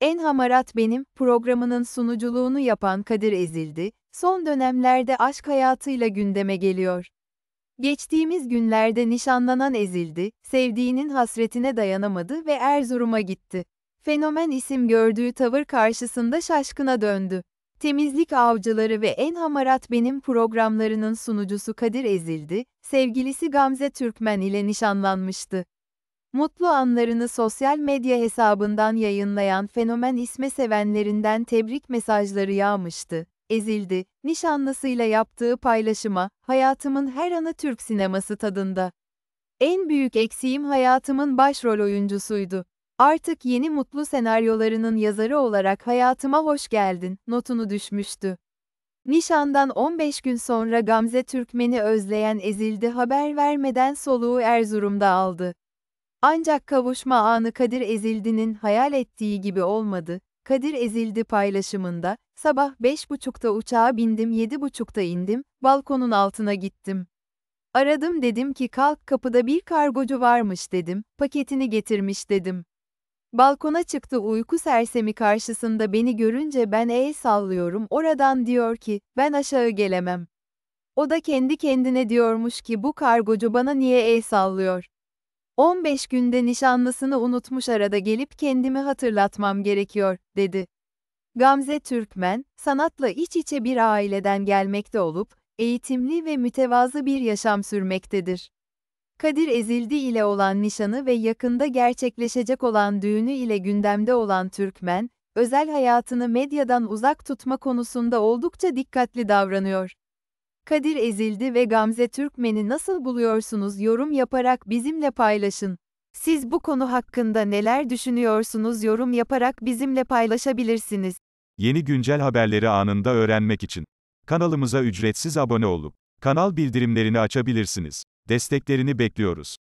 En Hamarat Benim programının sunuculuğunu yapan Kadir Ezildi, son dönemlerde aşk hayatıyla gündeme geliyor. Geçtiğimiz günlerde nişanlanan Ezildi, sevdiğinin hasretine dayanamadı ve Erzurum'a gitti. Fenomen isim gördüğü tavır karşısında şaşkına döndü. Temizlik Avcıları ve En Hamarat Benim programlarının sunucusu Kadir Ezildi, sevgilisi Gamze Türkmen ile nişanlanmıştı. Mutlu anlarını sosyal medya hesabından yayınlayan fenomen isme sevenlerinden tebrik mesajları yağmıştı. Ezildi, nişanlısıyla yaptığı paylaşıma, hayatımın her anı Türk sineması tadında. En büyük eksiğim hayatımın başrol oyuncusuydu. Artık yeni mutlu senaryolarının yazarı olarak hayatıma hoş geldin, notunu düşmüştü. Nişandan 15 gün sonra Gamze Türkmen'i özleyen ezildi haber vermeden soluğu Erzurum'da aldı. Ancak kavuşma anı Kadir Ezildi'nin hayal ettiği gibi olmadı. Kadir Ezildi paylaşımında, sabah 5.30'da uçağa bindim 7.30'da indim, balkonun altına gittim. Aradım dedim ki kalk kapıda bir kargocu varmış dedim, paketini getirmiş dedim. Balkona çıktı uyku sersemi karşısında beni görünce ben el sallıyorum oradan diyor ki ben aşağı gelemem. O da kendi kendine diyormuş ki bu kargocu bana niye el sallıyor. 15 günde nişanlısını unutmuş arada gelip kendimi hatırlatmam gerekiyor, dedi. Gamze Türkmen, sanatla iç içe bir aileden gelmekte olup, eğitimli ve mütevazı bir yaşam sürmektedir. Kadir Ezildi ile olan nişanı ve yakında gerçekleşecek olan düğünü ile gündemde olan Türkmen, özel hayatını medyadan uzak tutma konusunda oldukça dikkatli davranıyor. Kadir Ezildi ve Gamze Türkmen'i nasıl buluyorsunuz yorum yaparak bizimle paylaşın. Siz bu konu hakkında neler düşünüyorsunuz yorum yaparak bizimle paylaşabilirsiniz. Yeni güncel haberleri anında öğrenmek için kanalımıza ücretsiz abone olup kanal bildirimlerini açabilirsiniz. Desteklerini bekliyoruz.